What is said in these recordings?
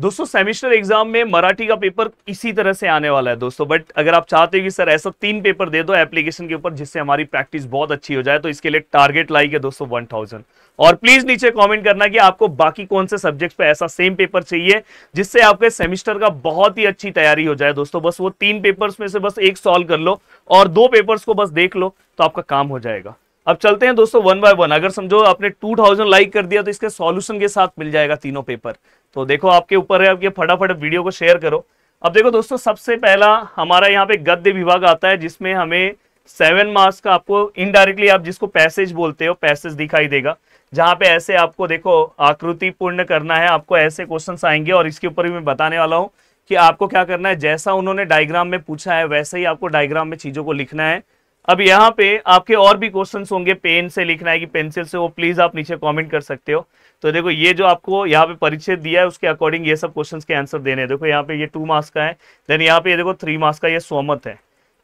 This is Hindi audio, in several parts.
दोस्तों सेमिस्टर एग्जाम में मराठी का पेपर इसी तरह से आने वाला है दोस्तों बट अगर आप चाहते हो कि सर ऐसा तीन पेपर दे दो एप्लीकेशन के ऊपर जिससे हमारी प्रैक्टिस बहुत अच्छी हो जाए तो इसके लिए टारगेट लाइक है दोस्तों वन थाउजेंड और प्लीज नीचे कमेंट करना कि आपको बाकी कौन से सब्जेक्ट पे ऐसा सेम पेपर चाहिए जिससे आपके सेमिस्टर का बहुत ही अच्छी तैयारी हो जाए दोस्तों बस वो तीन पेपर्स में से बस एक सॉल्व कर लो और दो पेपर्स को बस देख लो तो आपका काम हो जाएगा अब चलते हैं दोस्तों वन बाय वन अगर समझो आपने 2000 लाइक कर दिया तो इसके सॉल्यूशन के साथ मिल जाएगा तीनों पेपर तो देखो आपके ऊपर है आपके फटाफट वीडियो को शेयर करो अब देखो दोस्तों सबसे पहला हमारा यहाँ पे गद्य विभाग आता है जिसमें हमें सेवन मार्क्स का आपको इनडायरेक्टली आप जिसको पैसेज बोलते हो पैसेज दिखाई देगा जहां पे ऐसे आपको देखो आकृति पूर्ण करना है आपको ऐसे क्वेश्चन आएंगे और इसके ऊपर भी मैं बताने वाला हूँ कि आपको क्या करना है जैसा उन्होंने डायग्राम में पूछा है वैसे ही आपको डायग्राम में चीजों को लिखना है अब यहाँ पे आपके और भी क्वेश्चन होंगे पेन से लिखना है कि पेंसिल से वो प्लीज आप नीचे कॉमेंट कर सकते हो तो देखो ये जो आपको यहाँ पे परिचय दिया है उसके अकॉर्डिंग ये सब क्वेश्चंस के आंसर देने हैं देखो यहाँ पे ये टू मार्क्स का है देन यहाँ पे ये देखो थ्री मार्क्स का ये स्वमत है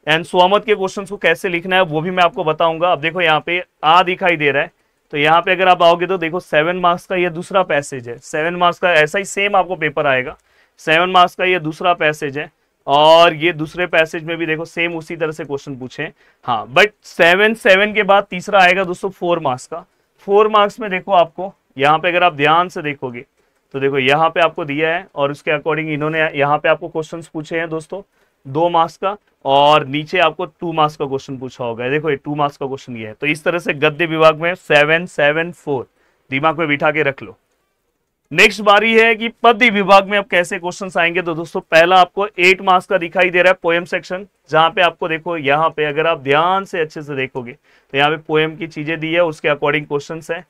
एंड स्वमत के क्वेश्चंस को कैसे लिखना है वो भी मैं आपको बताऊंगा अब देखो यहाँ पे आ दिखाई दे रहा है तो यहाँ पे अगर आप आओगे तो देखो सेवन मार्क्स का ये दूसरा पैसेज है सेवन मार्क्स का ऐसा ही सेम आपको पेपर आएगा सेवन मार्क्स का ये दूसरा पैसेज है और ये दूसरे पैसेज में भी देखो सेम उसी तरह से क्वेश्चन पूछे हाँ बट सेवन सेवन के बाद तीसरा आएगा दोस्तों फोर मार्क्स का फोर मार्क्स में देखो आपको यहाँ पे अगर आप ध्यान से देखोगे तो देखो यहाँ पे आपको दिया है और उसके अकॉर्डिंग इन्होंने यहाँ पे आपको क्वेश्चन पूछे हैं दोस्तों दो मार्क्स का और नीचे आपको टू मार्क्स का क्वेश्चन पूछा होगा देखो ये टू मार्क्स का क्वेश्चन ये है तो इस तरह से गद्य विभाग में सेवन सेवन फोर दिमाग में बिठा के रख लो नेक्स्ट बारी है कि पद्य विभाग में अब कैसे क्वेश्चन आएंगे तो दोस्तों पहला आपको एट मार्क्स का दिखाई दे रहा है पोएम सेक्शन जहां पे आपको देखो यहाँ पे अगर आप ध्यान से अच्छे से देखोगे तो यहाँ पे पोएम की चीजें दी है उसके अकॉर्डिंग क्वेश्चन है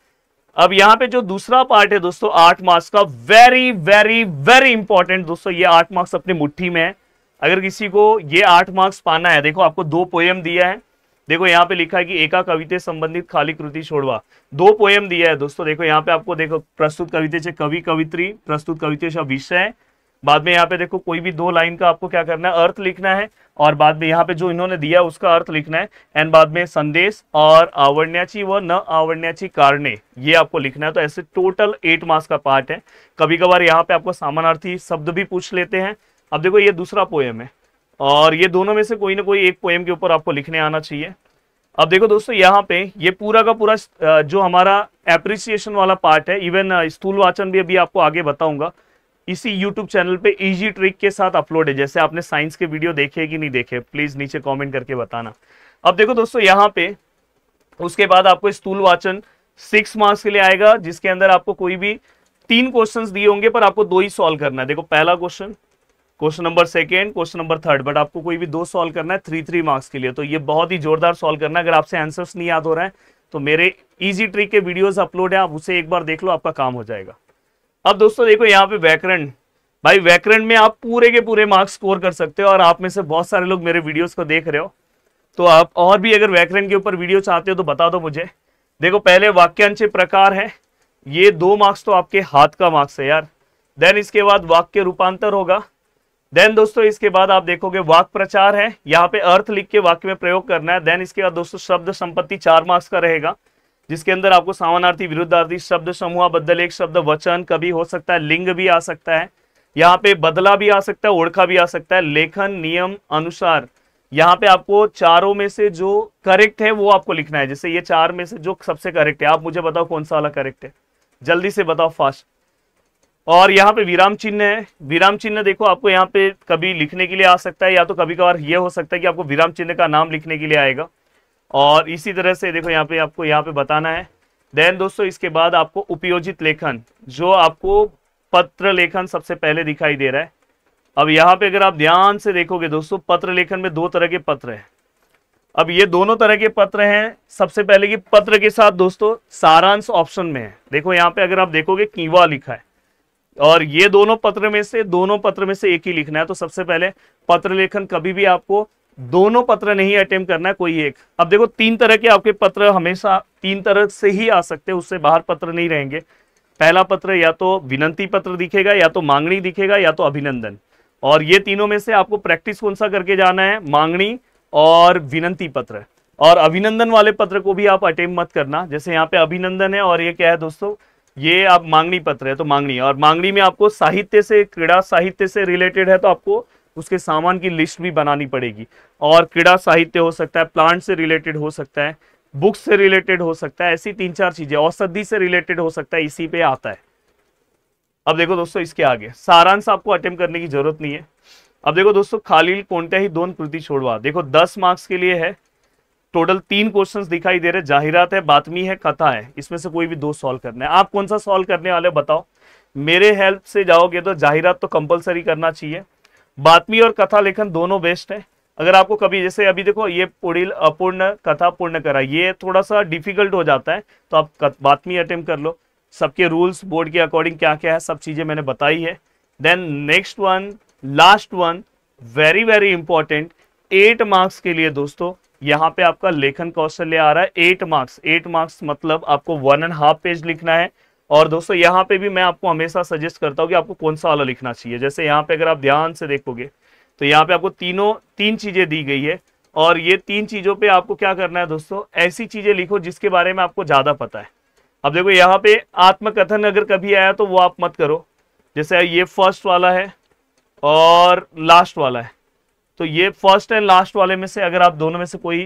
अब यहाँ पे जो दूसरा पार्ट है दोस्तों आठ मार्क्स का वेरी वेरी वेरी इंपॉर्टेंट दोस्तों ये आठ मार्क्स अपनी मुठ्ठी में है अगर किसी को ये आठ मार्क्स पाना है देखो आपको दो पोएम दिया है देखो यहाँ पे लिखा है कि एका कविते संबंधित खाली कृति छोड़वा दो पोएम दिया है दोस्तों देखो यहाँ पे आपको देखो प्रस्तुत कविते से कवि कवित्री प्रस्तुत कविते से विषय बाद में यहाँ पे देखो कोई भी दो लाइन का आपको क्या करना है अर्थ लिखना है और बाद में यहाँ पे जो इन्होंने दिया उसका अर्थ लिखना है एंड बाद में संदेश और आवडण्याची व न आवरण्याची कारणे ये आपको लिखना है तो ऐसे टोटल एट मार्क्स का पार्ट है कभी कभार यहाँ पे आपको सामानार्थी शब्द भी पूछ लेते हैं अब देखो ये दूसरा पोएम है और ये दोनों में से कोई ना कोई एक पोएम के ऊपर आपको लिखने आना चाहिए अब देखो दोस्तों यहाँ पे ये पूरा का पूरा जो हमारा एप्रिसिएशन वाला पार्ट है इवन स्थूल वाचन भी अभी आपको आगे बताऊंगा इसी YouTube चैनल पे इजी ट्रिक के साथ अपलोड है जैसे आपने साइंस के वीडियो देखे कि नहीं देखे प्लीज नीचे कमेंट करके बताना अब देखो दोस्तों यहाँ पे उसके बाद आपको स्थूल वाचन सिक्स मार्क्स के लिए आएगा जिसके अंदर आपको कोई भी तीन क्वेश्चन दिए होंगे पर आपको दो ही सॉल्व करना है देखो पहला question question number second question number third but आपको कोई भी दो सॉल्व करना है थ्री थ्री मार्क्स के लिए तो ये बहुत ही जोरदार सॉल्व करना है अगर आपसे आंसर्स नहीं याद हो रहे हैं तो मेरे इजी ट्रिक के वीडियोस अपलोड है आप उसे एक बार देख लो आपका काम हो जाएगा अब दोस्तों देखो यहाँ पे व्याकरण भाई व्याकरण में आप पूरे के पूरे मार्क्स स्कोर कर सकते हो और आप में से बहुत सारे लोग मेरे वीडियोज को देख रहे हो तो आप और भी अगर व्याकरण के ऊपर वीडियो चाहते हो तो बता दो मुझे देखो पहले वाक्यांश प्रकार है ये दो मार्क्स तो आपके हाथ का मार्क्स है यार देन इसके बाद वाक्य रूपांतर होगा देन दोस्तों इसके बाद आप देखोगे वाक प्रचार है यहाँ पे अर्थ लिख के वाक्य में प्रयोग करना है देन इसके बाद दोस्तों शब्द संपत्ति चार मार्क्स का रहेगा जिसके अंदर आपको सामानार्थी विरुद्धार्थी शब्द समूह बदल एक शब्द वचन कभी हो सकता है लिंग भी आ सकता है यहाँ पे बदला भी आ सकता है ओढ़खा भी आ सकता है लेखन नियम अनुसार यहाँ पे आपको चारों में से जो करेक्ट है वो आपको लिखना है जैसे ये चार में से जो सबसे करेक्ट है आप मुझे बताओ कौन सा वाला करेक्ट है जल्दी से बताओ फास्ट और यहाँ पे विराम चिन्ह है विराम चिन्ह देखो आपको यहाँ पे कभी लिखने के लिए आ सकता है या तो कभी कभार ये हो सकता है कि आपको विराम चिन्ह का नाम लिखने के लिए आएगा और इसी तरह से देखो यहाँ पे आपको यहाँ पे बताना है देन दोस्तों इसके बाद आपको उपयोजित लेखन जो आपको पत्र लेखन सबसे पहले दिखाई दे रहा है अब यहाँ पे अगर आप ध्यान से देखोगे दोस्तों पत्र लेखन में दो तरह के पत्र है अब ये दोनों तरह के पत्र हैं सबसे पहले कि पत्र के साथ दोस्तों सारांश ऑप्शन में है देखो यहाँ पे अगर आप देखोगे कीवा लिखा है और ये दोनों पत्र में से दोनों पत्र में से एक ही लिखना है तो सबसे पहले पत्र लेखन कभी भी आपको दोनों पत्र नहीं अटेम्प करना है कोई एक अब देखो तीन तरह के आपके पत्र हमेशा तीन तरह से ही आ सकते हैं उससे बाहर पत्र नहीं रहेंगे पहला पत्र या तो विनंती पत्र दिखेगा या तो मांगनी दिखेगा या तो अभिनंदन और ये तीनों में से आपको प्रैक्टिस कौन सा करके जाना है मांगनी और विनंती पत्र और अभिनंदन वाले पत्र को भी आप अटेम्प मत करना जैसे यहाँ पे अभिनंदन है और ये क्या है दोस्तों ये आप मांगनी पत्र है तो मांगनी है और मांगनी में आपको साहित्य से क्रीड़ा साहित्य से रिलेटेड है तो आपको उसके सामान की लिस्ट भी बनानी पड़ेगी और क्रीड़ा साहित्य हो सकता है प्लांट से रिलेटेड हो सकता है बुक्स से रिलेटेड हो सकता है ऐसी तीन चार चीजें औषधि से रिलेटेड हो सकता है इसी पे आता है अब देखो दोस्तों इसके आगे सारांश आपको अटेम्प करने की जरूरत नहीं है अब देखो दोस्तों खालील ही दोन कृति छोड़वा देखो दस मार्क्स के लिए है टोटल तीन क्वेश्चंस दिखाई दे रहे हैं जाहिरात है बातमी है कथा है इसमें से कोई भी दो सॉल्व करना है आप कौन सा सॉल्व करने वाले बताओ मेरे हेल्प से जाओगे तो जाहिरात तो कंपलसरी करना चाहिए बातमी और कथा लेखन दोनों बेस्ट है अगर आपको कभी जैसे अभी देखो ये पुड़िल अपूर्ण कथा पूर्ण करा ये थोड़ा सा डिफिकल्ट हो जाता है तो आप बातमी अटेम्प्ट कर लो सबके रूल्स बोर्ड के अकॉर्डिंग क्या क्या है सब चीजें मैंने बताई है then next one last one very very important eight marks के लिए दोस्तों यहाँ पे आपका लेखन कौशल्य आ रहा है एट मार्क्स एट मार्क्स मतलब आपको वन एंड हाफ पेज लिखना है और दोस्तों यहाँ पे भी मैं आपको हमेशा सजेस्ट करता हूँ कि आपको कौन सा वाला लिखना चाहिए जैसे यहाँ पे अगर आप ध्यान से देखोगे तो यहाँ पे आपको तीनों तीन चीजें दी गई है और ये तीन चीजों पे आपको क्या करना है दोस्तों ऐसी चीजें लिखो जिसके बारे में आपको ज्यादा पता है अब देखो यहाँ पे आत्मकथन अगर कभी आया तो वो आप मत करो जैसे ये फर्स्ट वाला है और लास्ट वाला है तो ये फर्स्ट एंड लास्ट वाले में से अगर आप दोनों में से कोई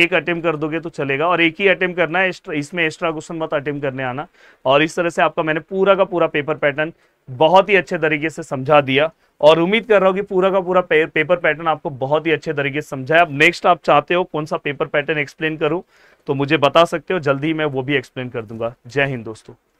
एक अटेम्प कर दोगे तो चलेगा और एक ही अटेम्प करना है इसमें एक्स्ट्रा क्वेश्चन मत अटेम करने आना और इस तरह से आपका मैंने पूरा का पूरा पेपर पैटर्न बहुत ही अच्छे तरीके से समझा दिया और उम्मीद कर रहा हूँ कि पूरा का पूरा पेपर पैटर्न आपको बहुत ही अच्छे तरीके से समझाया अब नेक्स्ट आप चाहते हो कौन सा पेपर पैटर्न एक्सप्लेन करूँ तो मुझे बता सकते हो जल्दी मैं वो भी एक्सप्लेन कर दूंगा जय हिंद दोस्तों